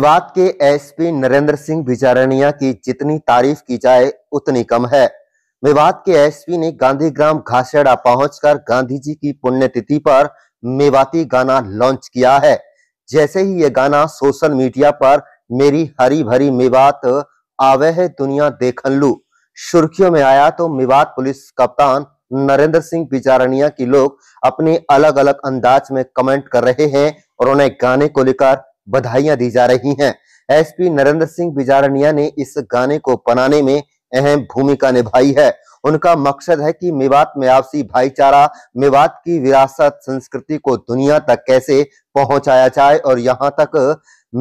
मेवात के एसपी नरेंद्र सिंह भिचारणिया की जितनी तारीफ की जाए उतनी कम है मेवात के एसपी ने गांधीग्राम घासेड़ा पहुंचकर गांधी जी की पुण्यतिथि पर मेवाती गाना लॉन्च किया है जैसे ही ये गाना सोशल मीडिया पर मेरी हरी भरी मेवात आवे है दुनिया देखन लू सुर्खियों में आया तो मेवात पुलिस कप्तान नरेंद्र सिंह बिचारणिया की लोग अपने अलग अलग अंदाज में कमेंट कर रहे हैं और उन्हें गाने को लेकर बधाइयां दी जा रही हैं एसपी नरेंद्र सिंह बिजारनिया ने इस गाने को बनाने में अहम भूमिका निभाई है उनका मकसद है कि मेवात में आपसी भाईचारा मेवात की विरासत संस्कृति को दुनिया तक कैसे पहुंचाया जाए और यहाँ तक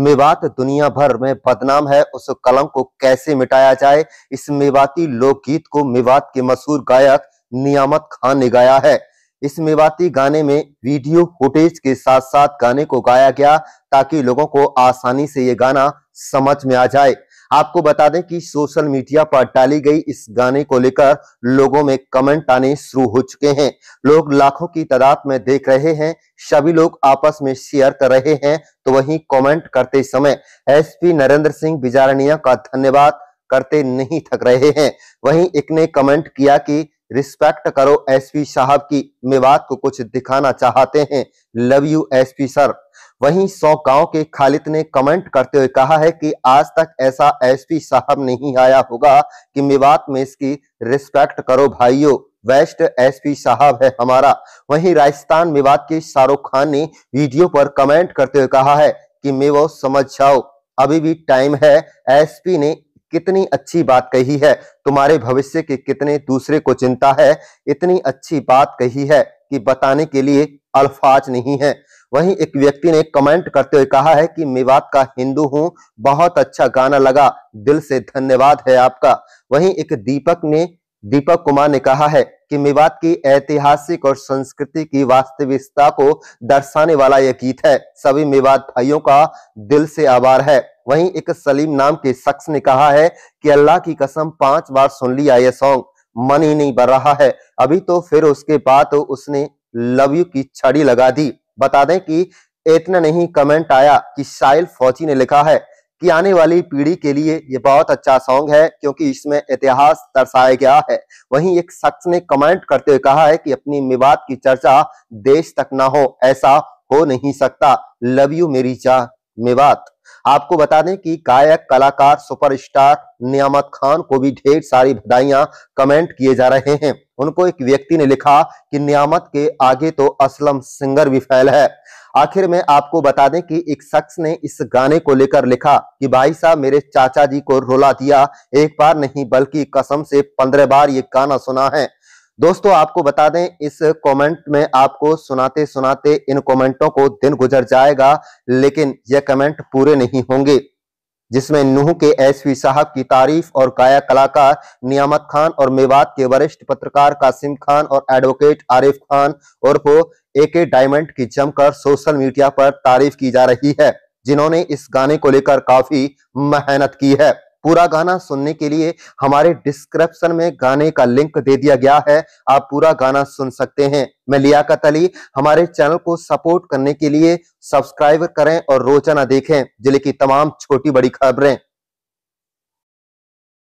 मेवात दुनिया भर में बदनाम है उस कलम को कैसे मिटाया जाए इस मेवाती लोकगीत को मेवात के मशहूर गायक नियामत खान ने गाया है इस मेवाती गाने में वीडियो फुटेज के साथ साथ गाने को गाया गया ताकि लोगों को आसानी से ये गाना समझ में आ जाए आपको बता दें कि सोशल मीडिया पर डाली गई इस गाने को लेकर लोगों में कमेंट आने शुरू हो चुके हैं लोग लाखों की तादाद में देख रहे हैं सभी लोग आपस में शेयर कर रहे हैं तो वहीं कमेंट करते समय एसपी नरेंद्र सिंह बिजारणिया का धन्यवाद करते नहीं थक रहे हैं वहीं एक ने कमेंट किया कि रिस्पेक्ट करो एसपी साहब की मेवात को कुछ दिखाना चाहते हैं लव यू एसपी सर वहीं सौ गांव के खालिद ने कमेंट करते हुए कहा है कि आज तक ऐसा एसपी साहब नहीं आया होगा कि मेवात में इसकी रिस्पेक्ट करो भाइयों वेस्ट एसपी साहब है हमारा वहीं राजस्थान मेवात के शाहरुख खान ने वीडियो पर कमेंट करते हुए कहा है कि मेवो समझ जाओ अभी भी टाइम है एसपी ने कितनी अच्छी बात कही है तुम्हारे भविष्य के कितने दूसरे को चिंता है इतनी अच्छी बात कही है कि बताने के लिए अल्फाज नहीं है वहीं एक व्यक्ति ने कमेंट करते हुए कहा है कि मेवात का हिंदू हूँ बहुत अच्छा गाना लगा दिल से धन्यवाद है आपका वहीं एक दीपक ने दीपक कुमार ने कहा है कि मेवात की ऐतिहासिक और संस्कृति की वास्तविकता को दर्शाने वाला यह गीत है सभी मेवात भाइयों का दिल से आभार है वहीं एक सलीम नाम के शख्स ने कहा है कि अल्लाह की कसम पांच बार सुन लिया यह सॉन्ग मन ही नहीं भर रहा है अभी तो फिर उसके बाद तो उसने लव यू की छड़ी लगा दी बता दें कि इतना नहीं कमेंट आया कि साहिल फौजी ने लिखा है कि आने वाली पीढ़ी के लिए ये बहुत अच्छा सॉन्ग है क्योंकि इसमें इतिहास दर्शाया गया है वहीं एक शख्स ने कमेंट करते हुए कहा है कि अपनी मिवाद की चर्चा देश तक ना हो ऐसा हो नहीं सकता लव यू मेरी चाह मिवाद आपको बता दें कि गायक कलाकार सुपरस्टार नियामत खान को भी ढेर सारी बधाइयां कमेंट किए जा रहे हैं उनको एक व्यक्ति ने लिखा कि नियामत के आगे तो असलम सिंगर भी फैल है आखिर में आपको बता दें कि एक शख्स ने इस गाने को लेकर लिखा कि भाई साहब मेरे चाचा जी को रोला दिया एक बार नहीं बल्कि कसम से पंद्रह बार ये गाना सुना है दोस्तों आपको बता दें इस कमेंट में आपको सुनाते सुनाते इन कमेंटों को दिन गुजर जाएगा लेकिन ये कमेंट पूरे नहीं होंगे जिसमें नूह के एसवी साहब की तारीफ और काया कलाकार नियामत खान और मेवात के वरिष्ठ पत्रकार कासिम खान और एडवोकेट आरिफ खान और वो एके डायमंड की जमकर सोशल मीडिया पर तारीफ की जा रही है जिन्होंने इस गाने को लेकर काफी मेहनत की है पूरा गाना सुनने के लिए हमारे डिस्क्रिप्शन में गाने का लिंक दे दिया गया है आप पूरा गाना सुन सकते हैं मैं लियाकत अली हमारे चैनल को सपोर्ट करने के लिए सब्सक्राइब करें और रोजाना देखें जिले की तमाम छोटी बड़ी खबरें